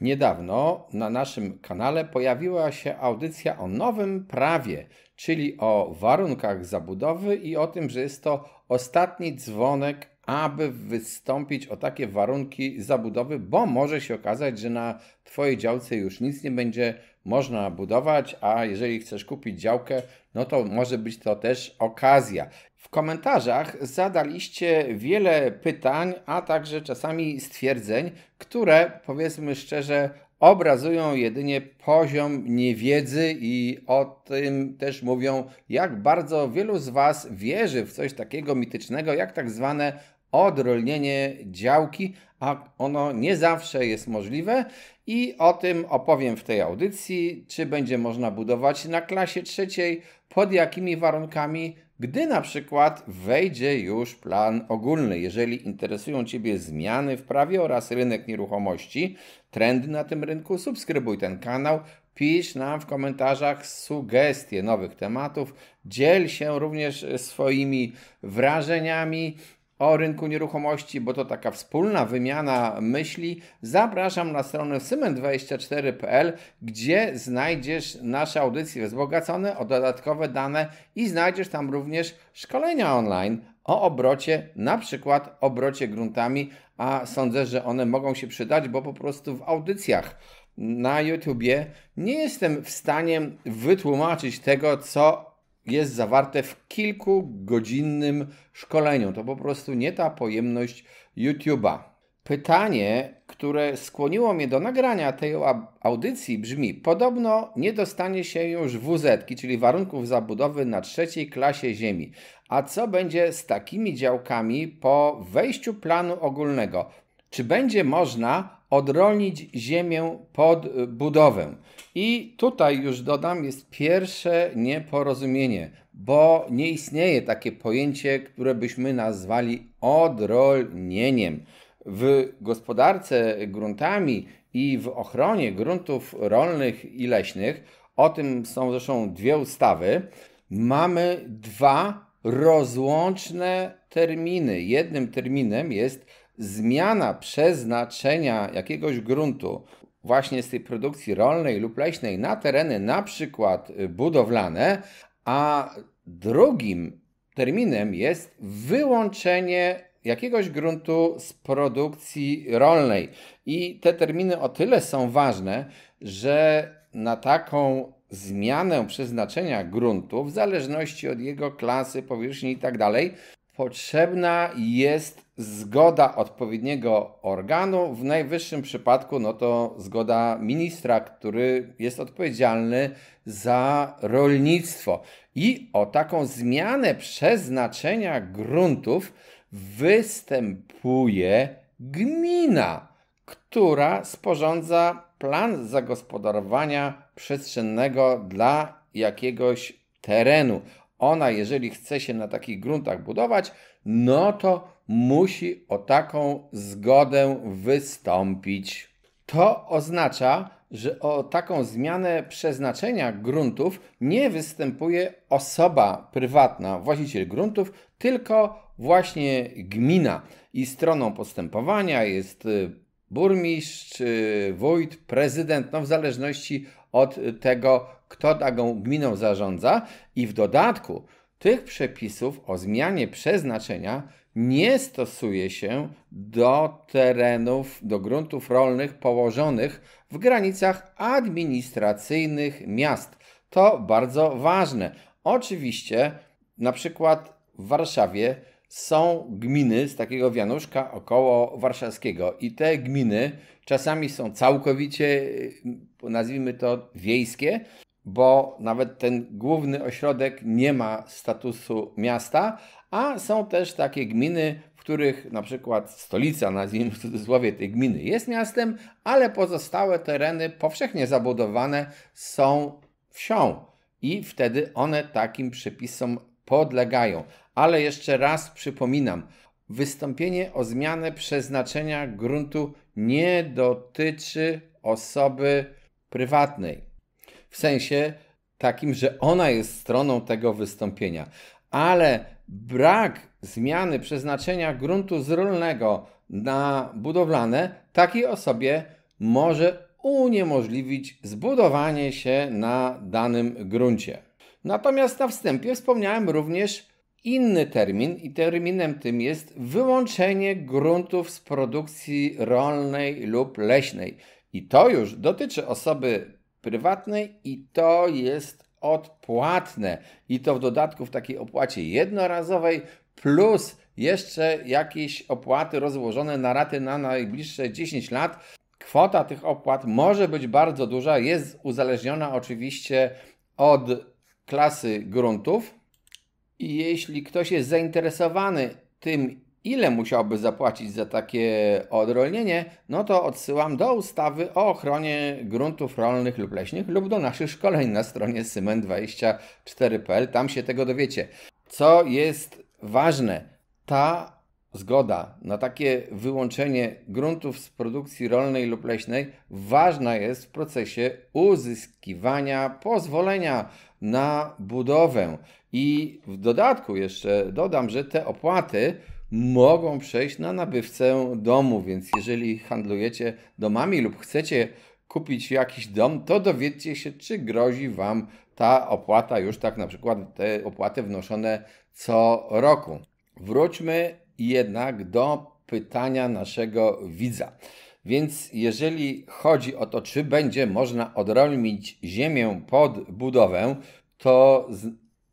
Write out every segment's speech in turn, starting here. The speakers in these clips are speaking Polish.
Niedawno na naszym kanale pojawiła się audycja o nowym prawie, czyli o warunkach zabudowy i o tym, że jest to ostatni dzwonek, aby wystąpić o takie warunki zabudowy, bo może się okazać, że na Twojej działce już nic nie będzie można budować, a jeżeli chcesz kupić działkę, no to może być to też okazja. W komentarzach zadaliście wiele pytań, a także czasami stwierdzeń, które powiedzmy szczerze obrazują jedynie poziom niewiedzy i o tym też mówią, jak bardzo wielu z Was wierzy w coś takiego mitycznego, jak tak zwane odrolnienie działki, a ono nie zawsze jest możliwe i o tym opowiem w tej audycji, czy będzie można budować na klasie trzeciej, pod jakimi warunkami, gdy na przykład wejdzie już plan ogólny, jeżeli interesują Ciebie zmiany w prawie oraz rynek nieruchomości, trendy na tym rynku, subskrybuj ten kanał, pisz nam w komentarzach sugestie nowych tematów, dziel się również swoimi wrażeniami o rynku nieruchomości, bo to taka wspólna wymiana myśli, zapraszam na stronę cement 24pl gdzie znajdziesz nasze audycje wzbogacone o dodatkowe dane i znajdziesz tam również szkolenia online o obrocie, na przykład obrocie gruntami, a sądzę, że one mogą się przydać, bo po prostu w audycjach na YouTubie nie jestem w stanie wytłumaczyć tego, co jest zawarte w kilkugodzinnym szkoleniu. To po prostu nie ta pojemność YouTube'a. Pytanie, które skłoniło mnie do nagrania tej audycji brzmi: Podobno nie dostanie się już WZ, czyli warunków zabudowy na trzeciej klasie ziemi. A co będzie z takimi działkami po wejściu planu ogólnego? Czy będzie można odrolnić ziemię pod budowę. I tutaj już dodam, jest pierwsze nieporozumienie, bo nie istnieje takie pojęcie, które byśmy nazwali odrolnieniem. W gospodarce gruntami i w ochronie gruntów rolnych i leśnych, o tym są zresztą dwie ustawy, mamy dwa rozłączne terminy. Jednym terminem jest zmiana przeznaczenia jakiegoś gruntu właśnie z tej produkcji rolnej lub leśnej na tereny na przykład y, budowlane, a drugim terminem jest wyłączenie jakiegoś gruntu z produkcji rolnej. I te terminy o tyle są ważne, że na taką zmianę przeznaczenia gruntu w zależności od jego klasy, powierzchni i tak dalej potrzebna jest zgoda odpowiedniego organu. W najwyższym przypadku no to zgoda ministra, który jest odpowiedzialny za rolnictwo. I o taką zmianę przeznaczenia gruntów występuje gmina, która sporządza plan zagospodarowania przestrzennego dla jakiegoś terenu ona, jeżeli chce się na takich gruntach budować, no to musi o taką zgodę wystąpić. To oznacza, że o taką zmianę przeznaczenia gruntów nie występuje osoba prywatna, właściciel gruntów, tylko właśnie gmina. I stroną postępowania jest y, burmistrz, y, wójt, prezydent, no w zależności od tego, kto taką gminą zarządza i w dodatku tych przepisów o zmianie przeznaczenia nie stosuje się do terenów, do gruntów rolnych położonych w granicach administracyjnych miast. To bardzo ważne. Oczywiście, na przykład w Warszawie są gminy z takiego wianuszka około warszawskiego i te gminy czasami są całkowicie, nazwijmy to, wiejskie, bo nawet ten główny ośrodek nie ma statusu miasta, a są też takie gminy, w których na przykład stolica, nazwijmy w cudzysłowie tej gminy, jest miastem, ale pozostałe tereny powszechnie zabudowane są wsią i wtedy one takim przepisom podlegają. Ale jeszcze raz przypominam, wystąpienie o zmianę przeznaczenia gruntu nie dotyczy osoby prywatnej w sensie takim, że ona jest stroną tego wystąpienia. Ale brak zmiany przeznaczenia gruntu z rolnego na budowlane takiej osobie może uniemożliwić zbudowanie się na danym gruncie. Natomiast na wstępie wspomniałem również inny termin i terminem tym jest wyłączenie gruntów z produkcji rolnej lub leśnej. I to już dotyczy osoby prywatnej i to jest odpłatne. I to w dodatku w takiej opłacie jednorazowej plus jeszcze jakieś opłaty rozłożone na raty na najbliższe 10 lat. Kwota tych opłat może być bardzo duża, jest uzależniona oczywiście od klasy gruntów. I jeśli ktoś jest zainteresowany tym, ile musiałby zapłacić za takie odrolnienie, no to odsyłam do ustawy o ochronie gruntów rolnych lub leśnych lub do naszych szkoleń na stronie symen24.pl. Tam się tego dowiecie. Co jest ważne, ta zgoda na takie wyłączenie gruntów z produkcji rolnej lub leśnej ważna jest w procesie uzyskiwania pozwolenia na budowę. I w dodatku jeszcze dodam, że te opłaty mogą przejść na nabywcę domu, więc jeżeli handlujecie domami lub chcecie kupić jakiś dom, to dowiedzcie się, czy grozi Wam ta opłata, już tak na przykład te opłaty wnoszone co roku. Wróćmy jednak do pytania naszego widza. Więc jeżeli chodzi o to, czy będzie można odrolnić ziemię pod budowę, to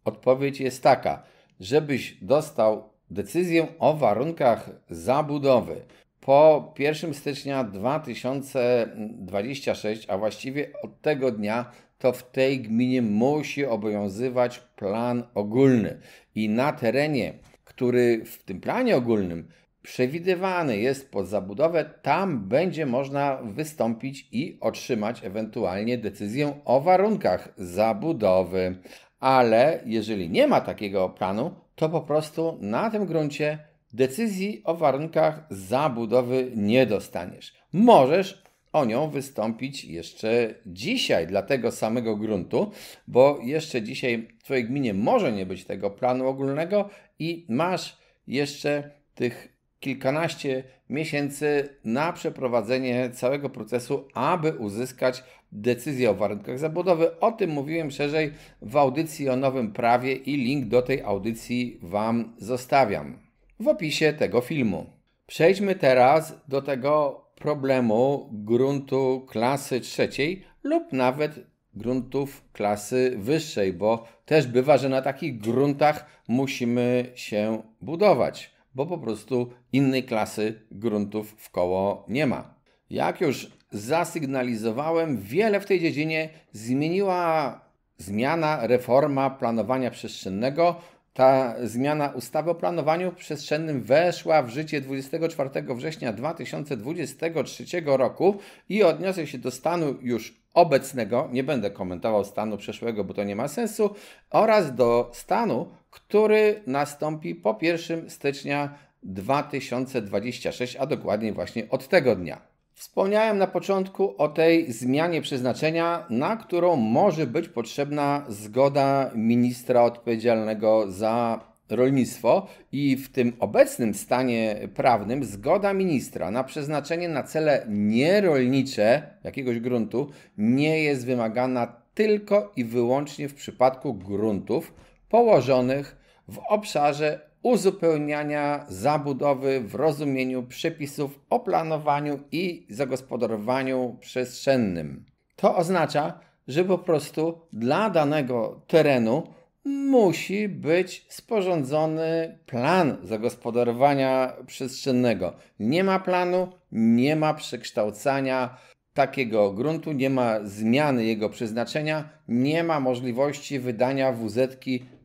odpowiedź jest taka: żebyś dostał decyzję o warunkach zabudowy po 1 stycznia 2026, a właściwie od tego dnia, to w tej gminie musi obowiązywać plan ogólny. I na terenie, który w tym planie ogólnym przewidywany jest pod zabudowę, tam będzie można wystąpić i otrzymać ewentualnie decyzję o warunkach zabudowy ale jeżeli nie ma takiego planu, to po prostu na tym gruncie decyzji o warunkach zabudowy nie dostaniesz. Możesz o nią wystąpić jeszcze dzisiaj dla tego samego gruntu, bo jeszcze dzisiaj w Twojej gminie może nie być tego planu ogólnego i masz jeszcze tych kilkanaście miesięcy na przeprowadzenie całego procesu, aby uzyskać decyzję o warunkach zabudowy. O tym mówiłem szerzej w audycji o nowym prawie i link do tej audycji Wam zostawiam w opisie tego filmu. Przejdźmy teraz do tego problemu gruntu klasy trzeciej lub nawet gruntów klasy wyższej, bo też bywa, że na takich gruntach musimy się budować bo po prostu innej klasy gruntów w koło nie ma. Jak już zasygnalizowałem, wiele w tej dziedzinie zmieniła zmiana, reforma planowania przestrzennego. Ta zmiana ustawy o planowaniu przestrzennym weszła w życie 24 września 2023 roku i odniosę się do stanu już obecnego, nie będę komentował stanu przeszłego, bo to nie ma sensu, oraz do stanu, który nastąpi po 1 stycznia 2026, a dokładniej właśnie od tego dnia. Wspomniałem na początku o tej zmianie przeznaczenia, na którą może być potrzebna zgoda ministra odpowiedzialnego za rolnictwo i w tym obecnym stanie prawnym zgoda ministra na przeznaczenie na cele nierolnicze jakiegoś gruntu nie jest wymagana tylko i wyłącznie w przypadku gruntów, położonych w obszarze uzupełniania zabudowy w rozumieniu przepisów o planowaniu i zagospodarowaniu przestrzennym. To oznacza, że po prostu dla danego terenu musi być sporządzony plan zagospodarowania przestrzennego. Nie ma planu, nie ma przekształcania takiego gruntu, nie ma zmiany jego przeznaczenia, nie ma możliwości wydania wz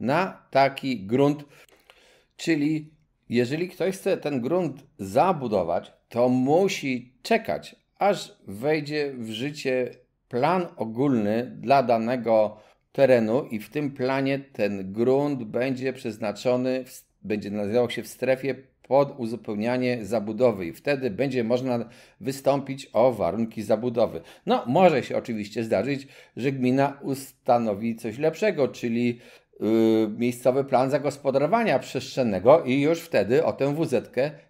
na taki grunt. Czyli jeżeli ktoś chce ten grunt zabudować, to musi czekać, aż wejdzie w życie plan ogólny dla danego terenu i w tym planie ten grunt będzie przeznaczony, będzie nazywał się w strefie pod uzupełnianie zabudowy i wtedy będzie można wystąpić o warunki zabudowy. No, może się oczywiście zdarzyć, że gmina ustanowi coś lepszego, czyli yy, miejscowy plan zagospodarowania przestrzennego i już wtedy o tę wz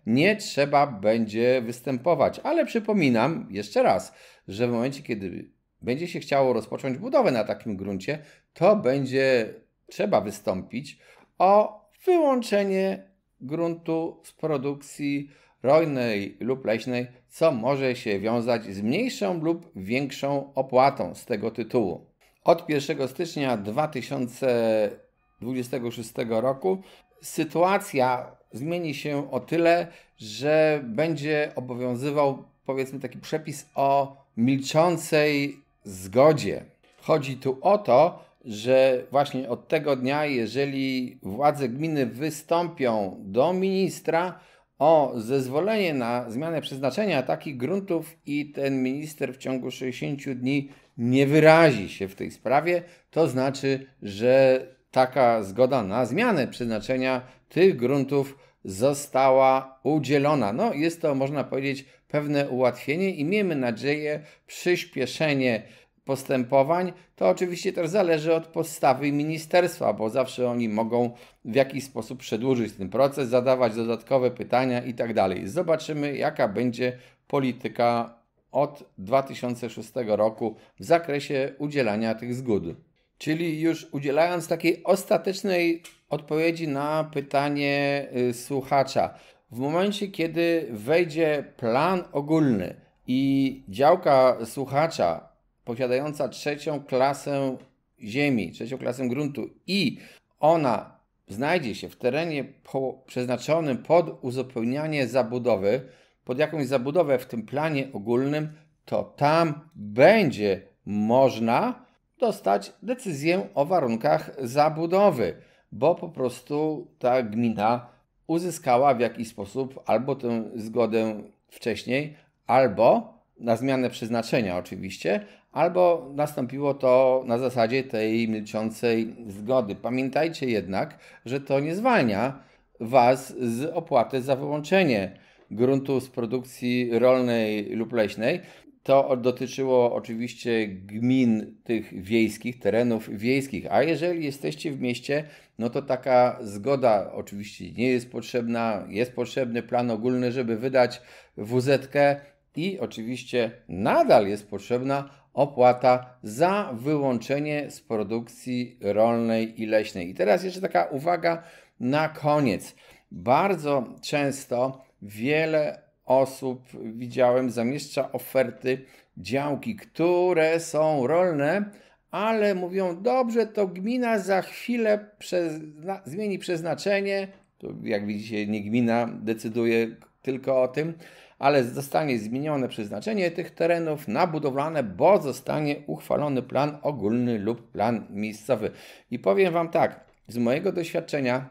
nie trzeba będzie występować. Ale przypominam jeszcze raz, że w momencie, kiedy będzie się chciało rozpocząć budowę na takim gruncie, to będzie trzeba wystąpić o wyłączenie gruntu z produkcji rolnej lub leśnej, co może się wiązać z mniejszą lub większą opłatą z tego tytułu. Od 1 stycznia 2026 roku sytuacja zmieni się o tyle, że będzie obowiązywał powiedzmy taki przepis o milczącej zgodzie. Chodzi tu o to, że właśnie od tego dnia, jeżeli władze gminy wystąpią do ministra o zezwolenie na zmianę przeznaczenia takich gruntów i ten minister w ciągu 60 dni nie wyrazi się w tej sprawie, to znaczy, że taka zgoda na zmianę przeznaczenia tych gruntów została udzielona. No, jest to, można powiedzieć, pewne ułatwienie i miejmy nadzieję, przyspieszenie postępowań, to oczywiście też zależy od postawy ministerstwa, bo zawsze oni mogą w jakiś sposób przedłużyć ten proces, zadawać dodatkowe pytania i tak dalej. Zobaczymy, jaka będzie polityka od 2006 roku w zakresie udzielania tych zgód. Czyli już udzielając takiej ostatecznej odpowiedzi na pytanie y, słuchacza, w momencie kiedy wejdzie plan ogólny i działka słuchacza posiadająca trzecią klasę ziemi, trzecią klasę gruntu i ona znajdzie się w terenie po, przeznaczonym pod uzupełnianie zabudowy, pod jakąś zabudowę w tym planie ogólnym, to tam będzie można dostać decyzję o warunkach zabudowy, bo po prostu ta gmina uzyskała w jakiś sposób albo tę zgodę wcześniej, albo na zmianę przeznaczenia oczywiście, albo nastąpiło to na zasadzie tej milczącej zgody. Pamiętajcie jednak, że to nie zwalnia Was z opłaty za wyłączenie gruntu z produkcji rolnej lub leśnej. To dotyczyło oczywiście gmin tych wiejskich, terenów wiejskich, a jeżeli jesteście w mieście, no to taka zgoda oczywiście nie jest potrzebna. Jest potrzebny plan ogólny, żeby wydać wz i oczywiście nadal jest potrzebna opłata za wyłączenie z produkcji rolnej i leśnej. I teraz jeszcze taka uwaga na koniec. Bardzo często wiele osób widziałem zamieszcza oferty działki, które są rolne, ale mówią dobrze, to gmina za chwilę zmieni przeznaczenie. To jak widzicie, nie gmina decyduje tylko o tym ale zostanie zmienione przeznaczenie tych terenów na budowlane, bo zostanie uchwalony plan ogólny lub plan miejscowy. I powiem Wam tak, z mojego doświadczenia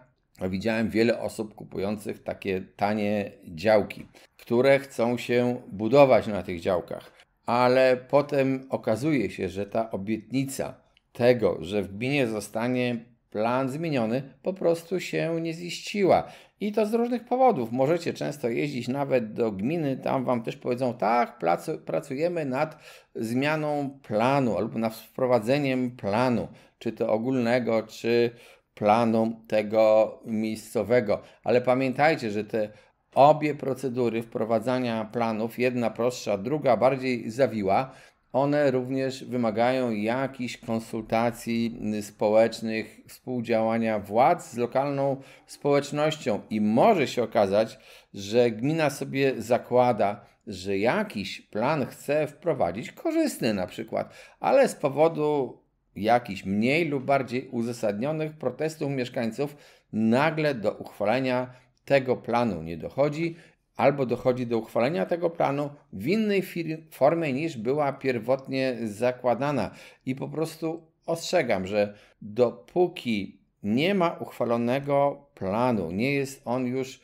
widziałem wiele osób kupujących takie tanie działki, które chcą się budować na tych działkach, ale potem okazuje się, że ta obietnica tego, że w gminie zostanie plan zmieniony, po prostu się nie ziściła. I to z różnych powodów. Możecie często jeździć nawet do gminy, tam wam też powiedzą, tak, pracujemy nad zmianą planu albo nad wprowadzeniem planu, czy to ogólnego, czy planu tego miejscowego. Ale pamiętajcie, że te obie procedury wprowadzania planów, jedna prostsza, druga bardziej zawiła, one również wymagają jakichś konsultacji społecznych, współdziałania władz z lokalną społecznością i może się okazać, że gmina sobie zakłada, że jakiś plan chce wprowadzić, korzystny na przykład, ale z powodu jakichś mniej lub bardziej uzasadnionych protestów mieszkańców nagle do uchwalenia tego planu nie dochodzi albo dochodzi do uchwalenia tego planu w innej formie niż była pierwotnie zakładana. I po prostu ostrzegam, że dopóki nie ma uchwalonego planu, nie jest on już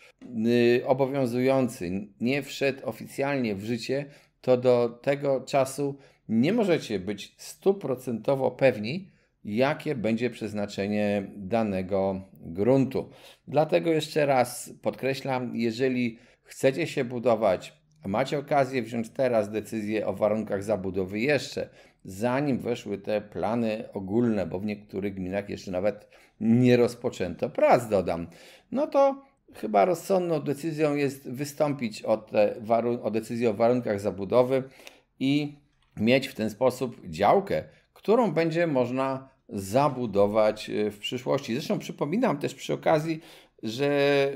y, obowiązujący, nie wszedł oficjalnie w życie, to do tego czasu nie możecie być stuprocentowo pewni, jakie będzie przeznaczenie danego gruntu. Dlatego jeszcze raz podkreślam, jeżeli chcecie się budować, a macie okazję wziąć teraz decyzję o warunkach zabudowy jeszcze, zanim weszły te plany ogólne, bo w niektórych gminach jeszcze nawet nie rozpoczęto prac, dodam, no to chyba rozsądną decyzją jest wystąpić o, te o decyzję o warunkach zabudowy i mieć w ten sposób działkę, którą będzie można zabudować e, w przyszłości. Zresztą przypominam też przy okazji, że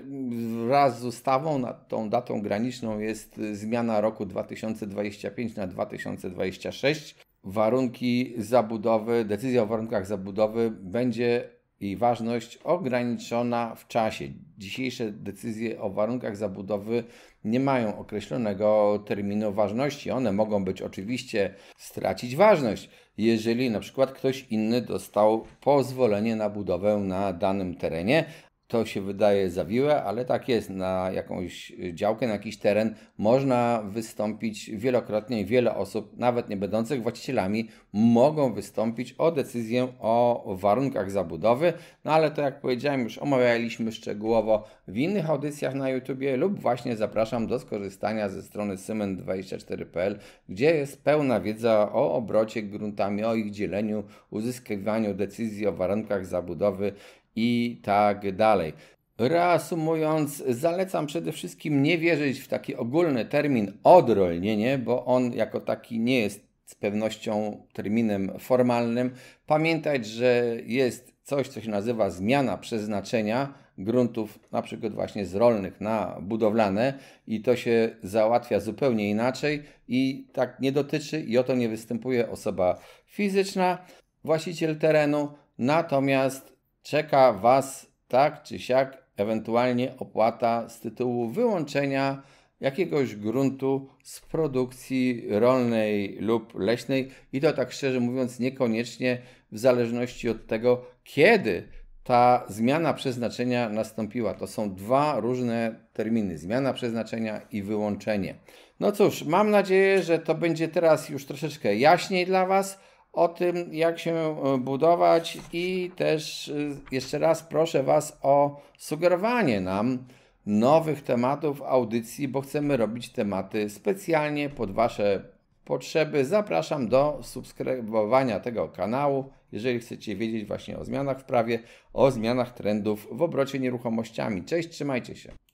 wraz z ustawą nad tą datą graniczną jest zmiana roku 2025 na 2026. Warunki zabudowy, decyzja o warunkach zabudowy będzie jej ważność ograniczona w czasie. Dzisiejsze decyzje o warunkach zabudowy nie mają określonego terminu ważności. One mogą być oczywiście stracić ważność, jeżeli na przykład ktoś inny dostał pozwolenie na budowę na danym terenie, to się wydaje zawiłe, ale tak jest. Na jakąś działkę, na jakiś teren można wystąpić wielokrotnie i wiele osób, nawet nie będących właścicielami, mogą wystąpić o decyzję o warunkach zabudowy. No ale to jak powiedziałem, już omawialiśmy szczegółowo w innych audycjach na YouTubie lub właśnie zapraszam do skorzystania ze strony symen24.pl, gdzie jest pełna wiedza o obrocie gruntami, o ich dzieleniu, uzyskiwaniu decyzji o warunkach zabudowy i tak dalej. Reasumując, zalecam przede wszystkim nie wierzyć w taki ogólny termin odrolnienie, bo on jako taki nie jest z pewnością terminem formalnym. Pamiętać, że jest coś, co się nazywa zmiana przeznaczenia gruntów, na przykład właśnie z rolnych na budowlane, i to się załatwia zupełnie inaczej, i tak nie dotyczy, i o to nie występuje osoba fizyczna, właściciel terenu, natomiast Czeka Was tak czy siak ewentualnie opłata z tytułu wyłączenia jakiegoś gruntu z produkcji rolnej lub leśnej i to tak szczerze mówiąc niekoniecznie w zależności od tego, kiedy ta zmiana przeznaczenia nastąpiła. To są dwa różne terminy: zmiana przeznaczenia i wyłączenie. No cóż, mam nadzieję, że to będzie teraz już troszeczkę jaśniej dla Was o tym, jak się e, budować i też e, jeszcze raz proszę Was o sugerowanie nam nowych tematów audycji, bo chcemy robić tematy specjalnie pod Wasze potrzeby. Zapraszam do subskrybowania tego kanału, jeżeli chcecie wiedzieć właśnie o zmianach w prawie, o zmianach trendów w obrocie nieruchomościami. Cześć, trzymajcie się.